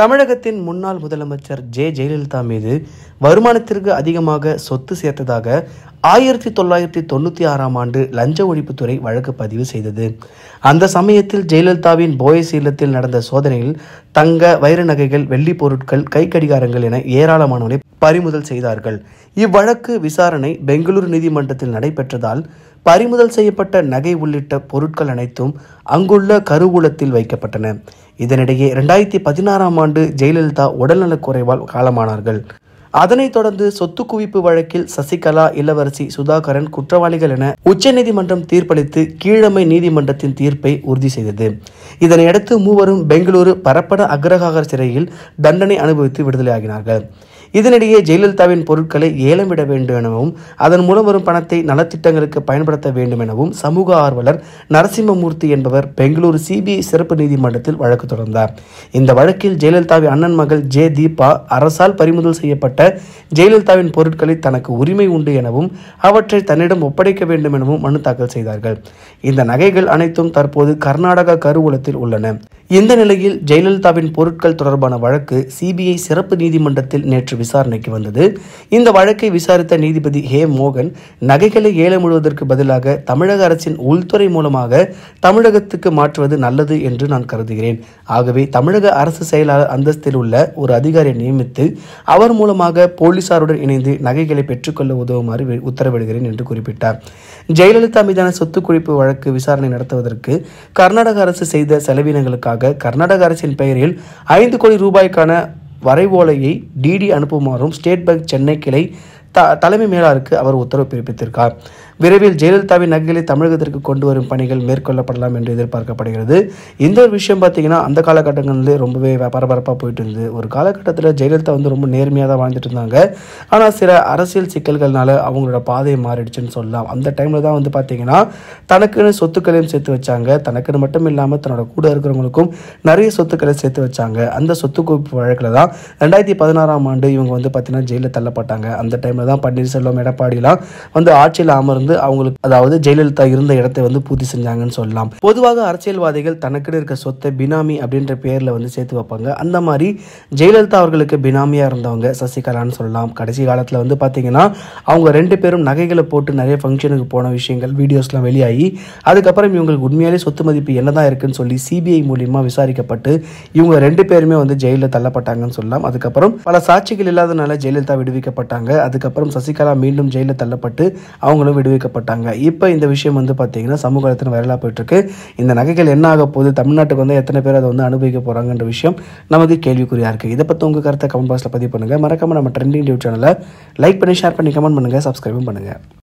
தமிழகத்தின் முன்னாள் முதலமைச்சர் ஜே ஜெயலலிதா மீது வருமானத்திற்கு அதிகமாக சொத்து சேர்த்ததாக ஆயிரத்தி தொள்ளாயிரத்தி தொண்ணூற்றி ஆறாம் ஆண்டு லஞ்ச ஒழிப்புத்துறை வழக்கு பதிவு செய்தது அந்த சமயத்தில் ஜெயலலிதாவின் போயஸ் இல்லத்தில் நடந்த சோதனையில் தங்க வைர நகைகள் வெள்ளி பொருட்கள் கைக்கடிகாரங்கள் என ஏராளமானவரை பறிமுதல் செய்தார்கள் இவ்வழக்கு விசாரணை பெங்களூரு நீதிமன்றத்தில் நடைபெற்றதால் பறிமுதல் செய்யப்பட்ட நகை உள்ளிட்ட பொருட்கள் அனைத்தும் அங்குள்ள கருவூலத்தில் வைக்கப்பட்டன இதனிடையே இரண்டாயிரத்தி பதினாறாம் ஆண்டு ஜெயலலிதா உடல்நலக்குறைவால் காலமானார்கள் அதனைத் தொடர்ந்து சொத்து குவிப்பு வழக்கில் சசிகலா இளவரசி சுதாகரன் குற்றவாளிகள் என உச்சநீதிமன்றம் தீர்ப்பளித்து கீழமை நீதிமன்றத்தின் தீர்ப்பை உறுதி செய்தது இதனையடுத்து மூவரும் பெங்களூரு பரப்பன அக்ரஹாகர் சிறையில் தண்டனை அனுபவித்து விடுதலையாகினார்கள் இதனிடையே ஜெயலலிதாவின் பொருட்களை ஏலமிட வேண்டும் எனவும் அதன் மூலம் வரும் பணத்தை நலத்திட்டங்களுக்கு பயன்படுத்த வேண்டும் எனவும் சமூக ஆர்வலர் நரசிம்மமூர்த்தி என்பவர் பெங்களூரு சிபிஐ சிறப்பு நீதிமன்றத்தில் வழக்கு தொடர்ந்தார் இந்த வழக்கில் ஜெயலலிதாவின் அண்ணன் மகள் ஜே தீபா அரசால் பறிமுதல் செய்யப்பட்ட ஜெயலலிதாவின் பொருட்களை தனக்கு உரிமை உண்டு எனவும் அவற்றை தன்னிடம் ஒப்படைக்க வேண்டும் எனவும் மனு தாக்கல் செய்தார்கள் இந்த நகைகள் அனைத்தும் தற்போது கர்நாடக கருவூலத்தில் உள்ளன இந்த நிலையில் ஜெயலலிதாவின் பொருட்கள் தொடர்பான வழக்கு சிபிஐ சிறப்பு நீதிமன்றத்தில் நேற்று விசாரணைக்கு வந்தது இந்த வழக்கை விசாரித்த நீதிபதி ஹே மோகன் நகைகளை ஏலம் பதிலாக தமிழக அரசின் உள்துறை மூலமாக தமிழகத்துக்கு மாற்றுவது நல்லது என்று நான் கருதுகிறேன் ஆகவே தமிழக அரசு செயலாளர் அந்தஸ்தில் உள்ள ஒரு அதிகாரியை நியமித்து அவர் மூலமாக போலீசாருடன் இணைந்து நகைகளை பெற்றுக்கொள்ள உதவுமாறு உத்தரவிடுகிறேன் என்று குறிப்பிட்டார் ஜெயலலிதா மீதான சொத்து குவிப்பு வழக்கு விசாரணை நடத்துவதற்கு கர்நாடக அரசு செய்த செலவினங்களுக்காக நிவாரணத்திற்காக கர்நாடக அரசின் பெயரில் ஐந்து கோடி ரூபாய்க்கான வரைவோலையை டிடி அனுப்புமாறும் ஸ்டேட் பேங்க் சென்னை கிளை த தலைமை மேலாருக்கு அவர் உத்தரவு பிறப்பித்திருக்கார் விரைவில் ஜெயலலிதாவின் நகைகளை தமிழகத்திற்கு கொண்டு வரும் பணிகள் மேற்கொள்ளப்படலாம் என்று எதிர்பார்க்கப்படுகிறது இந்த ஒரு விஷயம் பார்த்தீங்கன்னா அந்த காலகட்டங்களிலே ரொம்பவே பரபரப்பாக போயிட்டு இருந்தது ஒரு காலகட்டத்தில் ஜெயலலிதா வந்து ரொம்ப நேர்மையாக தான் வாழ்ந்துட்டு இருந்தாங்க ஆனால் சில அரசியல் சிக்கல்கள்னால அவங்களோட பாதையை மாறிடுச்சுன்னு சொல்லலாம் அந்த டைமில் தான் வந்து பார்த்தீங்கன்னா தனக்குன்னு சொத்துக்களையும் சேர்த்து வச்சாங்க தனக்குன்னு மட்டும் இல்லாமல் தன்னோட கூட இருக்கிறவங்களுக்கும் நிறைய சொத்துக்களை சேர்த்து வச்சாங்க அந்த சொத்து குவிப்பு வழக்கில் தான் ரெண்டாயிரத்தி பதினாறாம் ஆண்டு இவங்க வந்து பார்த்தீங்கன்னா ஜெயிலில் தள்ளப்பட்டாங்க அந்த டைமில் தான் பன்னீர்செல்வம் எடப்பாடியெல்லாம் வந்து ஆட்சியில் அமர்ந்து அவங்களுக்கு அதாவது ஜெயலலிதா இருந்த இடத்தை வந்து பூர்த்தி செஞ்சாங்கன்னு சொல்லலாம் பொதுவாக அரசியல்வாதிகள் தனக்குன்னு இருக்க சொத்தை பினாமி அப்படின்ற பேரில் வந்து சேர்த்து வைப்பாங்க அந்த மாதிரி ஜெயலலிதா அவர்களுக்கு பினாமியாக இருந்தவங்க சசிகலான்னு சொல்லலாம் கடைசி காலத்தில் வந்து பார்த்தீங்கன்னா அவங்க ரெண்டு பேரும் நகைகளை போட்டு நிறைய ஃபங்க்ஷனுக்கு போன விஷயங்கள் வீடியோஸ்லாம் வெளியாகி அதுக்கப்புறம் இவங்களுக்கு உண்மையாலே சொத்து மதிப்பு என்னதான் இருக்குன்னு சொல்லி சிபிஐ மூலியமாக விசாரிக்கப்பட்டு இவங்க ரெண்டு பேருமே வந்து ஜெயிலில் தள்ளப்பட்டாங்கன்னு சொல்லலாம் அதுக்கப்புறம் பல சாட்சிகள் இல்லாதனால ஜெயலலிதா விடுவிக்கப்பட்டாங்க அதுக்கப்புறம் அப்புறம் சசிகலா மீண்டும் ஜெயிலில் தள்ளப்பட்டு அவங்களும் விடுவிக்கப்பட்டாங்க இப்போ இந்த விஷயம் வந்து பார்த்தீங்கன்னா சமூக வலைத்தளம் வைரலாக போயிட்டுருக்கு இந்த நகைகள் என்ன ஆக போகுது தமிழ்நாட்டுக்கு வந்து எத்தனை பேர் அதை வந்து அனுபவிக்க போகிறாங்கன்ற விஷயம் நமக்கு கேள்விக்குறியாக இருக்குது இதை பற்றி உங்கள் கருத்தை கமெண்ட் பாக்ஸில் பதிவு பண்ணுங்கள் மறக்காமல் நம்ம ட்ரெண்டிங் யூடியூப் சேனலில் லைக் பண்ணி ஷேர் பண்ணி கமெண்ட் பண்ணுங்கள் சப்ஸ்கிரைபும் பண்ணுங்கள்